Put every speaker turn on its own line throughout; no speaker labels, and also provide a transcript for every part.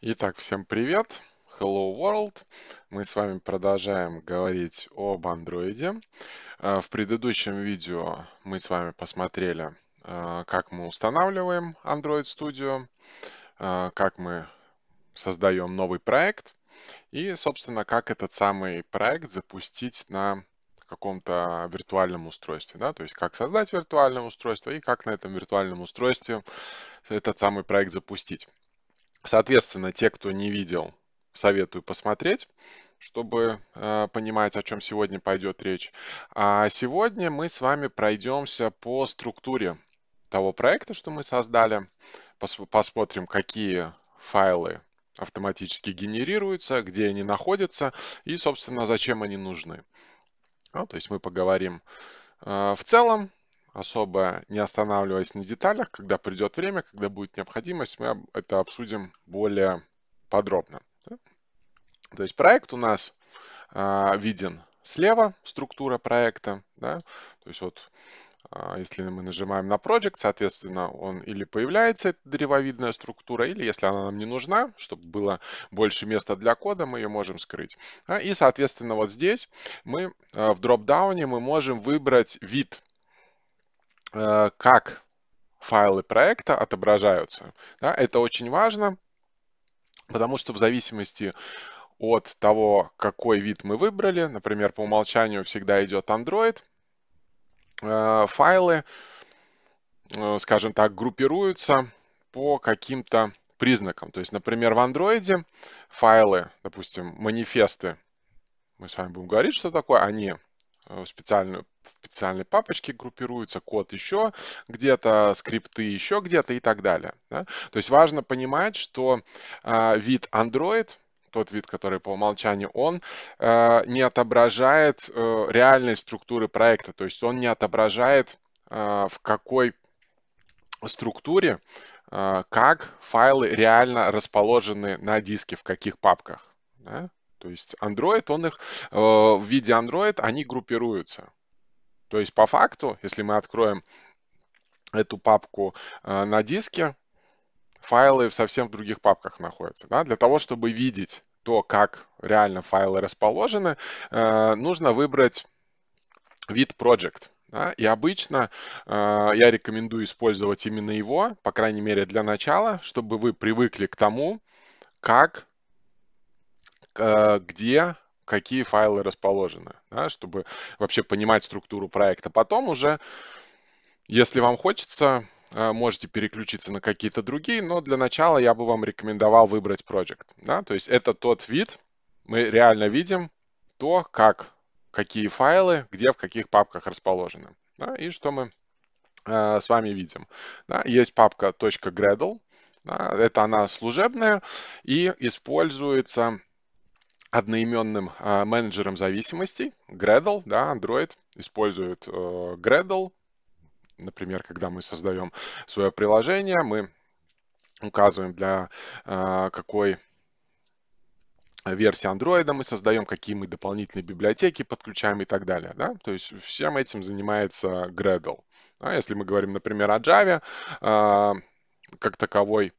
Итак, всем привет! Hello World! Мы с вами продолжаем говорить об андроиде. Э, в предыдущем видео мы с вами посмотрели, э, как мы устанавливаем Android Studio, э, как мы создаем новый проект и, собственно, как этот самый проект запустить на каком-то виртуальном устройстве, да, то есть как создать виртуальное устройство и как на этом виртуальном устройстве этот самый проект запустить. Соответственно, те, кто не видел, советую посмотреть чтобы э, понимать, о чем сегодня пойдет речь. А сегодня мы с вами пройдемся по структуре того проекта, что мы создали. Пос посмотрим, какие файлы автоматически генерируются, где они находятся и, собственно, зачем они нужны. Ну, то есть мы поговорим э, в целом особо не останавливаясь на деталях. Когда придет время, когда будет необходимость, мы это обсудим более подробно. То есть проект у нас а, виден слева, структура проекта. Да? То есть вот а, если мы нажимаем на Project, соответственно, он или появляется эта древовидная структура, или если она нам не нужна, чтобы было больше места для кода, мы ее можем скрыть. А, и, соответственно, вот здесь мы в дропдауне мы можем выбрать вид Э, как файлы проекта отображаются. Да, это очень важно, потому что в зависимости от того, какой вид мы выбрали, например, по умолчанию всегда идет Android, э, файлы, э, скажем так, группируются по каким-то признакам. То есть, например, в Android файлы, допустим, манифесты, мы с вами будем говорить, что такое, они специальную в специальной папочке группируется, код еще где-то, скрипты еще где-то и так далее. Да? То есть важно понимать, что э, вид Android – тот вид, который по умолчанию он, э, не отображает э, реальной структуры проекта. То есть он не отображает, э, в какой структуре, э, как файлы реально расположены на диске, в каких папках. Да? То есть Android, он их э, в виде Android, они группируются. То есть по факту, если мы откроем эту папку э, на диске, файлы совсем в других папках находятся. Да? Для того, чтобы видеть то, как реально файлы расположены, э, нужно выбрать вид project. Да? И обычно э, я рекомендую использовать именно его, по крайней мере для начала, чтобы вы привыкли к тому, как, э, где какие файлы расположены, да, чтобы вообще понимать структуру проекта. Потом уже, если вам хочется, э, можете переключиться на какие-то другие, но для начала я бы вам рекомендовал выбрать Project. Да? То есть это тот вид, мы реально видим то, как, какие файлы, где, в каких папках расположены. Да? И что мы э, с вами видим. Да? Есть папка .gradle, да? это она служебная и используется одноименным э, менеджером зависимостей. Gradle, да, Android использует э, Gradle. Например, когда мы создаем свое приложение, мы указываем для э, какой версии Android мы создаем, какие мы дополнительные библиотеки подключаем и так далее. Да? То есть всем этим занимается Gradle. А если мы говорим, например, о Java, э, как таковой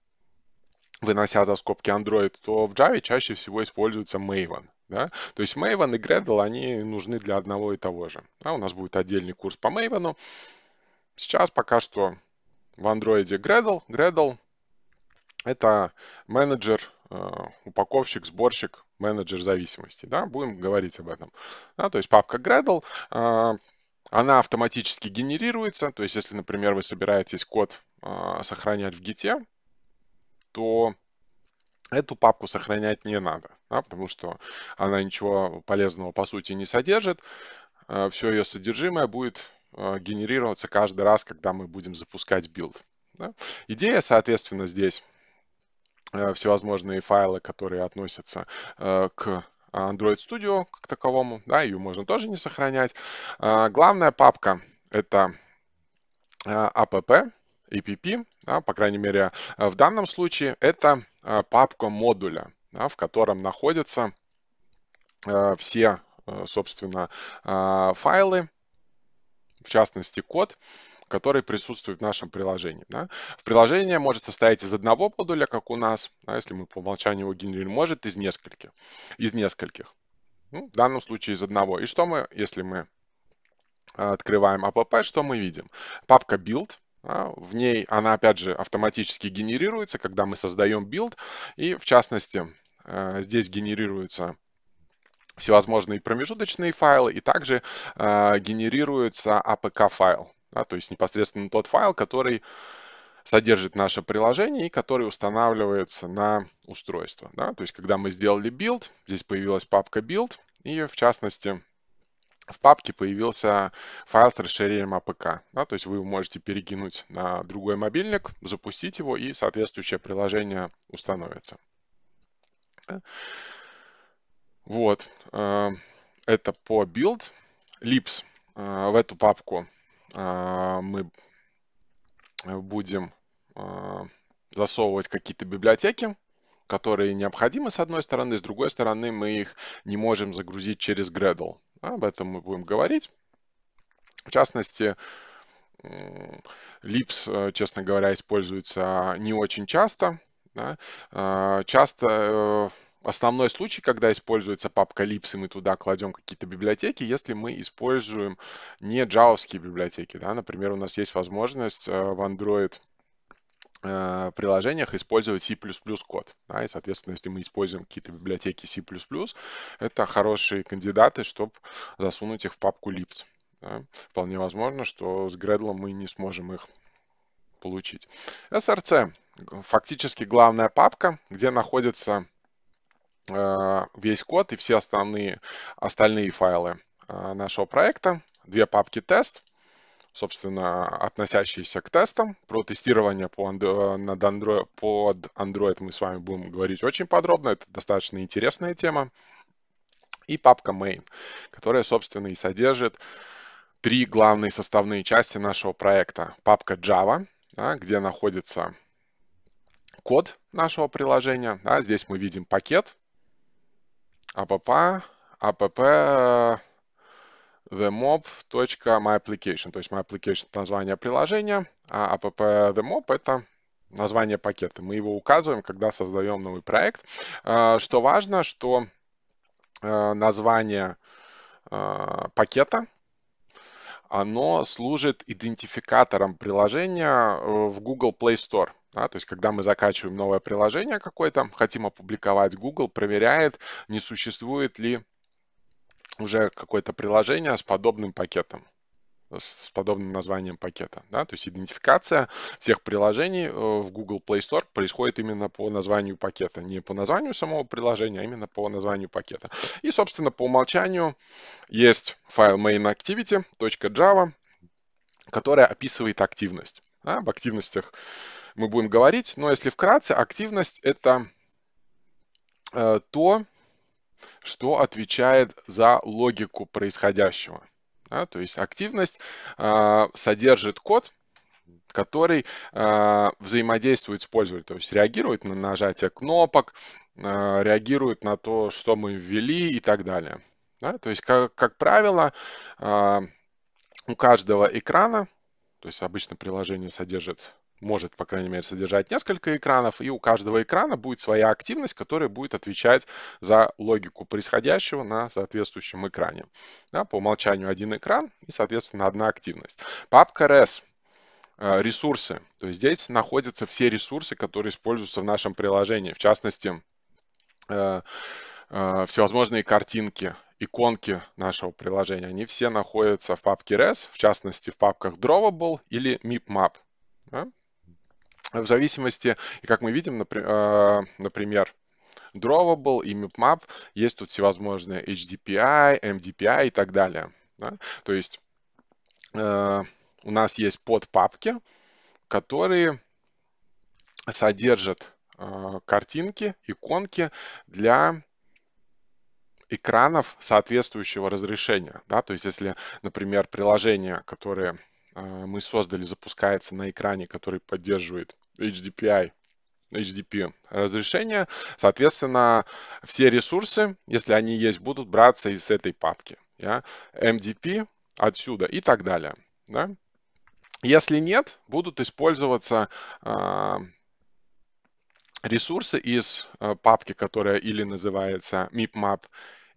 вынося за скобки Android, то в Java чаще всего используется Maven. Да? То есть Maven и Gradle, они нужны для одного и того же. Да, у нас будет отдельный курс по Maven. Сейчас пока что в Android Gradle. Gradle — это менеджер, э, упаковщик, сборщик, менеджер зависимости. Да? Будем говорить об этом. Да, то есть папка Gradle, э, она автоматически генерируется. То есть если, например, вы собираетесь код э, сохранять в Git, то эту папку сохранять не надо, да, потому что она ничего полезного по сути не содержит. Э, Все ее содержимое будет э, генерироваться каждый раз, когда мы будем запускать билд. Да. Идея, соответственно, здесь э, всевозможные файлы, которые относятся к Android Studio как таковому, да, ее можно тоже не сохранять. Главная папка это app, APP, да, по крайней мере, э, в данном случае это э, папка модуля, да, в котором находятся э, все, собственно, файлы, в частности, код, который присутствует в нашем приложении. Да. В приложении может состоять из одного модуля, как у нас, да, если мы по умолчанию его генерим, может из нескольких. Из нескольких. Ну, в данном случае из одного. И что мы, если мы открываем app, что мы видим? Папка build, а, в ней она, опять же, автоматически генерируется, когда мы создаем билд. И, в частности, э, здесь генерируются всевозможные промежуточные файлы, и также э, генерируется APK-файл, а то есть непосредственно тот файл, который содержит наше приложение и который устанавливается на устройство. То есть когда мы сделали билд здесь появилась папка билд и в частности в папке появился файл с расширением apk, а Да, то есть вы можете перекинуть на другой мобильник, запустить его, и соответствующее приложение установится. Вот. Э, это по build. Lips. Э, в эту папку э, мы будем засовывать какие-то библиотеки, которые необходимы с одной стороны, с другой стороны мы их не можем загрузить через Gradle. Об этом мы будем говорить. В частности, Lips, э, честно говоря, используется не очень часто. Э, часто э, основной случай, когда используется папка Lips, и мы туда кладем какие-то библиотеки, если мы используем не джавовские библиотеки. Например, у нас есть возможность в Android Э, приложениях использовать C++ код. Да, и, соответственно, если мы используем какие-то библиотеки C++, это хорошие кандидаты, чтобы засунуть их в папку libs. Да. Вполне возможно, что с Gradle мы не сможем их получить. SRC — фактически главная папка, где находится э, весь код и все основные, остальные файлы э, нашего проекта. Две папки тест собственно, относящиеся к тестам. Про тестирование по Andro... Э, над Android... под Android мы с вами будем говорить очень подробно. Это достаточно интересная тема. И папка main, которая, собственно, и содержит три главные составные части нашего проекта. Папка Java, да, где находится код нашего приложения. Да, здесь мы видим пакет, app, а app, The themob.myapplication. То есть myapplication — это название приложения, а app The Mob это название пакета. Мы его указываем, когда создаем новый проект. А, что важно, что а, название а, пакета оно служит идентификатором приложения э, в Google Play Store. Да, то есть, когда мы закачиваем новое приложение какое-то, хотим опубликовать, Google проверяет, не существует ли уже какое-то приложение с подобным пакетом с подобным названием пакета. Да? То есть идентификация всех приложений э, в Google Play Store происходит именно по названию пакета. Не по названию самого приложения, а именно по названию пакета. И, собственно, по умолчанию есть файл mainActivity.java, которая описывает активность. Да? Об активностях мы будем говорить, но если вкратце, активность — это э, то, что отвечает за логику происходящего. Да, то есть активность э, содержит код, который э, взаимодействует с пользователем, то есть реагирует на нажатие кнопок, э, реагирует на то, что мы ввели и так далее. Да, то есть, как, как правило, э, у каждого экрана, то есть обычно приложение содержит может, по крайней мере, содержать несколько экранов, и у каждого экрана будет своя активность, которая будет отвечать за логику происходящего на соответствующем экране. Да, по умолчанию один экран и, соответственно, одна активность. Папка RES э, ресурсы. То есть здесь находятся все ресурсы, которые используются в нашем приложении. В частности, э, э, всевозможные картинки, иконки нашего приложения. Они все находятся в папке RES, в частности, в папках Drawable или MipMap в зависимости, и как мы видим, а, например, Drawable и MipMap, есть тут всевозможные HDPI, MDPI и так далее. Да? То есть э, у нас есть подпапки, которые содержат э, картинки, иконки для экранов соответствующего разрешения. Да? То есть если, например, приложение, которое Э, мы создали, запускается на экране, который поддерживает HDPI, HDP разрешение. Соответственно, все ресурсы, если они есть, будут браться из этой папки. Yeah? MDP отсюда и так далее. Да? Если нет, будут использоваться э, ресурсы из э, папки, которая или называется MIPMAP,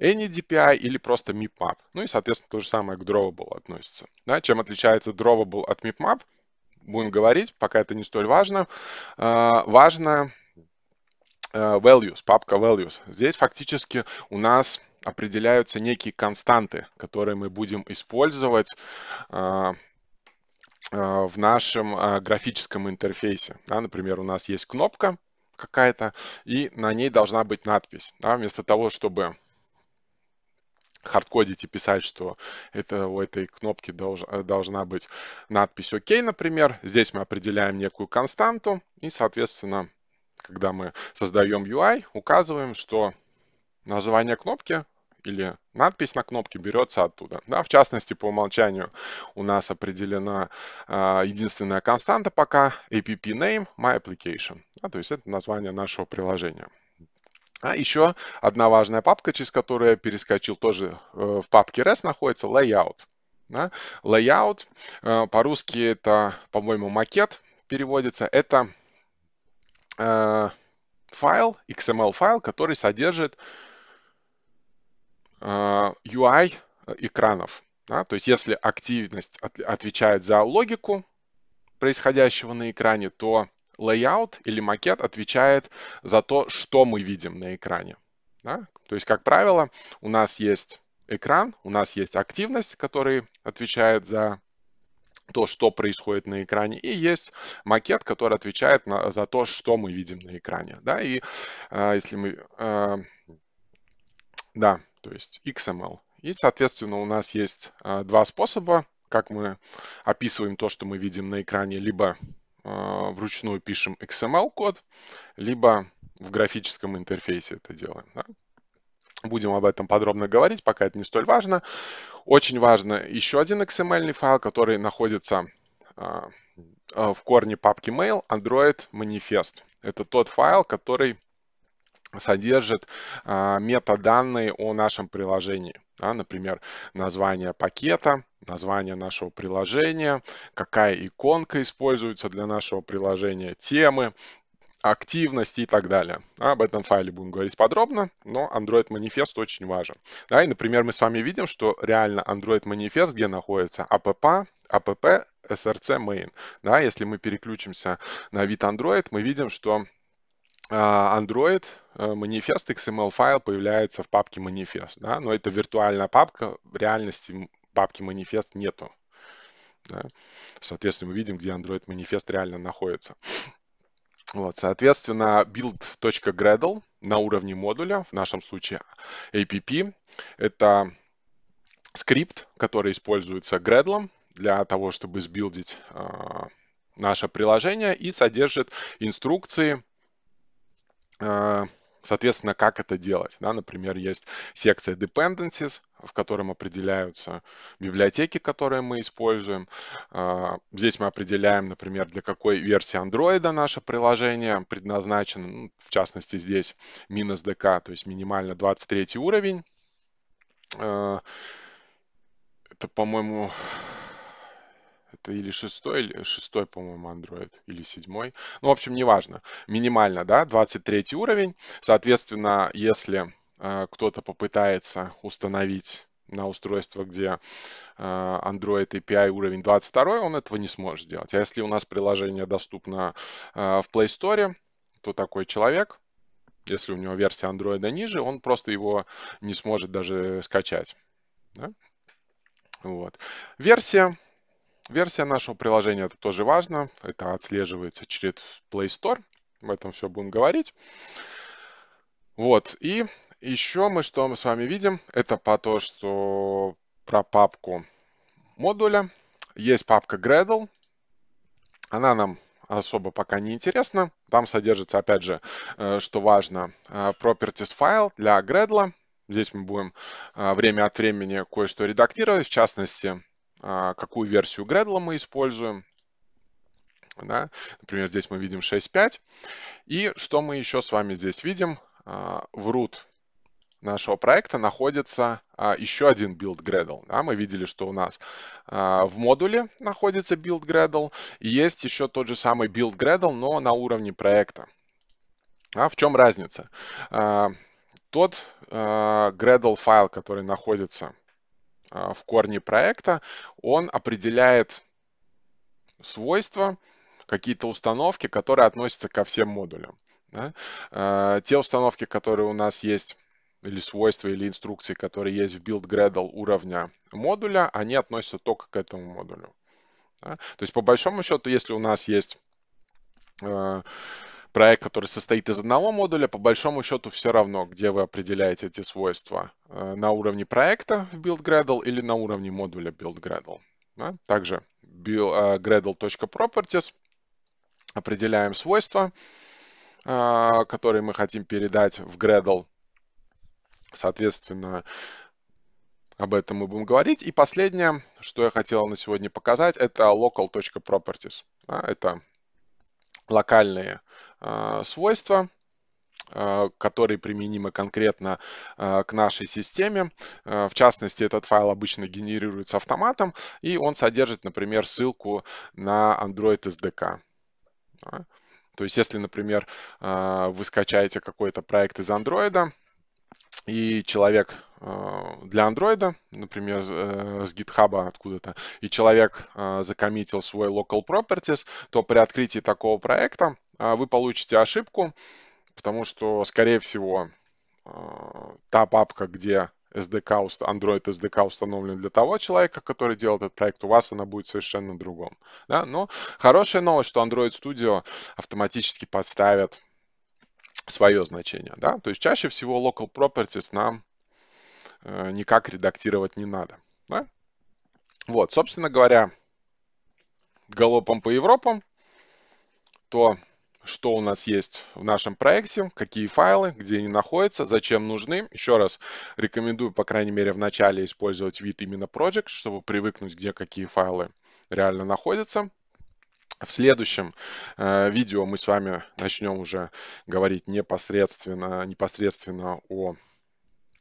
Any DPI или просто MIPMAP. Ну и, соответственно, то же самое к drawable относится. Да? Чем отличается drawable от MIPMAP? Будем говорить, пока это не столь важно. А, важно а, values, папка values. Здесь фактически у нас определяются некие константы, которые мы будем использовать а, в нашем графическом интерфейсе. например, у нас есть кнопка какая-то, и на ней должна быть надпись. вместо того, чтобы хардкодить и писать, что это, у этой кнопки долж, должна быть надпись «Ок», например. Здесь мы определяем некую константу и, соответственно, когда мы создаем UI, указываем, что название кнопки или надпись на кнопке берется оттуда. Да, в частности, по умолчанию у нас определена э, единственная константа пока app name my application. Да, то есть это название нашего приложения. А еще одна важная папка, через которую я перескочил, тоже э, в папке REST находится, layout. Да? Layout, э, по-русски это, по-моему, макет переводится. Это э, файл, XML-файл, эм который содержит UI экранов. Да? То есть если активность отвечает за логику происходящего на экране, то layout или макет отвечает за то, что мы видим на экране. Да? То есть, как правило, у нас есть экран, у нас есть активность, которая отвечает за то, что происходит на экране, и есть макет, который отвечает на, за то, что мы видим на экране. Да? И э, если мы... Э, да, то есть XML. Эм и, соответственно, у нас есть э, два способа, как мы описываем то, что мы видим на экране, либо а, вручную пишем XML-код, либо в графическом интерфейсе это делаем. Да? Будем об этом подробно говорить, пока это не столь важно. Очень важно еще один XML файл, который находится а, а, в корне папки mail Android Manifest. Это тот файл, который содержит метаданные о нашем приложении да, например, название пакета, название нашего приложения, какая иконка используется для нашего приложения, темы, активности и так далее. Об этом файле будем говорить подробно, но Android манифест очень важен. Да, и, например, мы с вами видим, что реально Android манифест, где находится app, app, src main. Да, если мы переключимся на вид Android, мы видим, что а, Android э, манифест XML файл появляется в папке манифест, да, но это виртуальная папка, в реальности папки манифест нету. Да. Соответственно, мы видим, где Android манифест реально находится. Вот, соответственно, build.gradle на уровне модуля, в нашем случае app, это скрипт, который используется Gradle для того, чтобы сбилдить э, наше приложение и содержит инструкции Э, соответственно, как это делать? Да, например, есть секция dependencies, в котором определяются библиотеки, которые мы используем. А, здесь мы определяем, например, для какой версии Android наше приложение предназначено. Ну, в частности, здесь минус DK, то есть минимально 23 уровень. А, это, по-моему, это или шестой, или шестой, по-моему, Android, или седьмой. Ну, в общем, неважно. Минимально, да, 23 уровень. Соответственно, если э, кто-то попытается установить на устройство, где э, Android API уровень 22, он этого не сможет сделать. А если у нас приложение доступно э, в Play Store, то такой человек, если у него версия Android ниже, он просто его не сможет даже скачать. Да? Вот. Версия версия нашего приложения, это тоже важно. Это отслеживается через Play Store. Об этом все будем говорить. Вот, и еще мы что мы с вами видим, это по то, что про папку модуля. Есть папка Gradle. Она нам особо пока не интересна. Там содержится, опять же, э, что важно, э, properties файл для Gradle. Здесь мы будем э, время от времени кое-что редактировать, в частности, а, какую версию Gradle мы используем. Да? Например, здесь мы видим 6.5. И что мы еще с вами здесь видим? А, в root нашего проекта находится а, еще один build Gradle. Да? Мы видели, что у нас в модуле находится build Gradle, и есть еще тот же самый build Gradle, но на уровне проекта. А в чем разница? тот Gradle файл, который находится а, в корне проекта, он определяет свойства, какие-то установки, которые относятся ко всем модулям. Да? А, те установки, которые у нас есть или свойства, или инструкции, которые есть в build Gradle уровня модуля, они относятся только к этому модулю. Да? То есть, по большому счету, если у нас есть а, проект, который состоит из одного модуля, по большому счету все равно, где вы определяете эти свойства. Э, на уровне проекта в BuildGradle или на уровне модуля BuildGradle. Да? Также э, gradle.properties определяем свойства, э, которые мы хотим передать в Gradle. Соответственно, об этом мы будем говорить. И последнее, что я хотел на сегодня показать, это local.properties. Это локальные а, свойства, а, которые применимы конкретно а, к нашей системе. В частности, этот файл обычно генерируется автоматом, и он содержит, например, ссылку на Android SDK. То есть, если, например, вы скачаете какой-то проект из Android, и человек э, для андроида, например, э, с GitHub откуда-то, и человек э, закоммитил свой local properties, то при открытии такого проекта вы получите ошибку, потому что, скорее всего, та папка, где SDK, Android SDK установлен для того человека, который делал этот проект, у вас она будет совершенно другом. Да? Но хорошая новость, что Android Studio автоматически подставит свое значение, да, то есть чаще всего local properties нам э, никак редактировать не надо, да? Вот, собственно говоря, галопом по Европам, то, что у нас есть в нашем проекте, какие файлы, где они находятся, зачем нужны. Еще раз рекомендую, по крайней мере, в начале использовать вид именно project, чтобы привыкнуть, где какие файлы реально находятся. В следующем э, видео мы с вами начнем уже говорить непосредственно, непосредственно о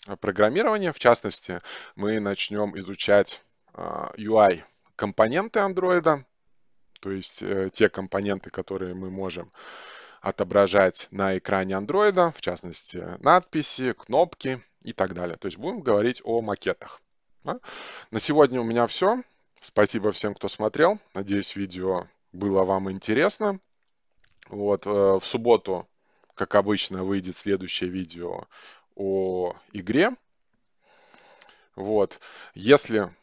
э, программировании. В частности, мы начнем изучать э, UI компоненты Android, то есть э, те компоненты, которые мы можем отображать на экране Android, в частности, надписи, кнопки и так далее. То есть будем говорить о макетах. Да? На сегодня у меня все. Спасибо всем, кто смотрел. Надеюсь, видео было вам интересно. Вот, э, в субботу, как обычно, выйдет следующее видео о игре. Вот, если,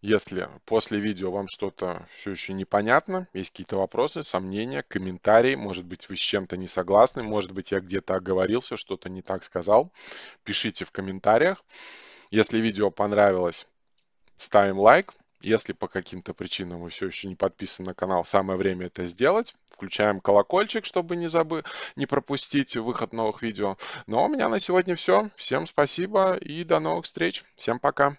если после видео вам что-то все еще непонятно, есть какие-то вопросы, сомнения, комментарии, может быть, вы с чем-то не согласны, может быть, я где-то оговорился, что-то не так сказал, пишите в комментариях. Если видео понравилось, ставим лайк. Если по каким-то причинам вы все еще не подписаны на канал, самое время это сделать. Включаем колокольчик, чтобы не, забы... не пропустить выход новых видео. Но ну, а у меня на сегодня все. Всем спасибо и до новых встреч. Всем пока.